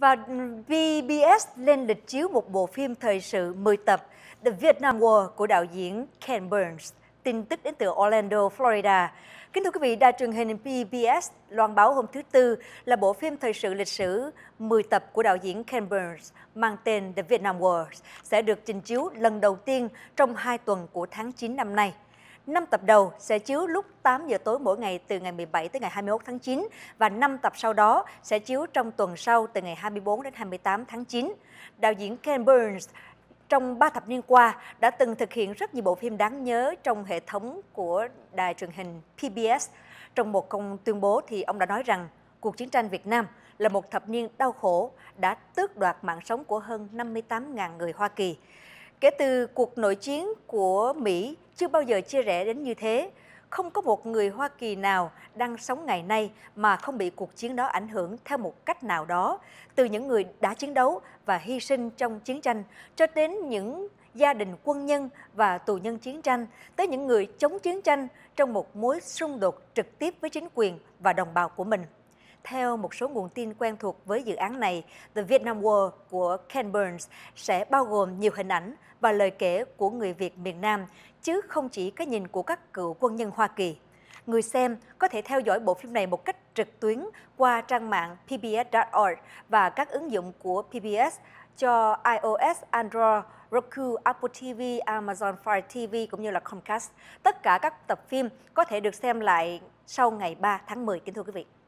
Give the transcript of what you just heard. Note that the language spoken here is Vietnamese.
và VBS lên lịch chiếu một bộ phim thời sự 10 tập The Vietnam War của đạo diễn Ken Burns. Tin tức đến từ Orlando, Florida. Kính thưa quý vị, đài truyền hình PBS loan báo hôm thứ Tư là bộ phim thời sự lịch sử 10 tập của đạo diễn Ken Burns mang tên The Vietnam War sẽ được trình chiếu lần đầu tiên trong hai tuần của tháng 9 năm nay. 5 tập đầu sẽ chiếu lúc 8 giờ tối mỗi ngày từ ngày 17 tới ngày 21 tháng 9 và 5 tập sau đó sẽ chiếu trong tuần sau từ ngày 24 đến 28 tháng 9. Đạo diễn Ken Burns trong ba thập niên qua đã từng thực hiện rất nhiều bộ phim đáng nhớ trong hệ thống của đài truyền hình PBS. Trong một công tuyên bố thì ông đã nói rằng cuộc chiến tranh Việt Nam là một thập niên đau khổ đã tước đoạt mạng sống của hơn 58.000 người Hoa Kỳ. Kể từ cuộc nội chiến của Mỹ chưa bao giờ chia rẽ đến như thế. Không có một người Hoa Kỳ nào đang sống ngày nay mà không bị cuộc chiến đó ảnh hưởng theo một cách nào đó, từ những người đã chiến đấu và hy sinh trong chiến tranh cho đến những gia đình quân nhân và tù nhân chiến tranh, tới những người chống chiến tranh trong một mối xung đột trực tiếp với chính quyền và đồng bào của mình. Theo một số nguồn tin quen thuộc với dự án này, The Vietnam War của Ken Burns sẽ bao gồm nhiều hình ảnh và lời kể của người Việt miền Nam, chứ không chỉ cái nhìn của các cựu quân nhân Hoa Kỳ. Người xem có thể theo dõi bộ phim này một cách trực tuyến qua trang mạng pbs.org và các ứng dụng của PBS cho iOS, Android, Roku, Apple TV, Amazon Fire TV cũng như là Comcast. Tất cả các tập phim có thể được xem lại sau ngày 3 tháng 10 kính thưa quý vị.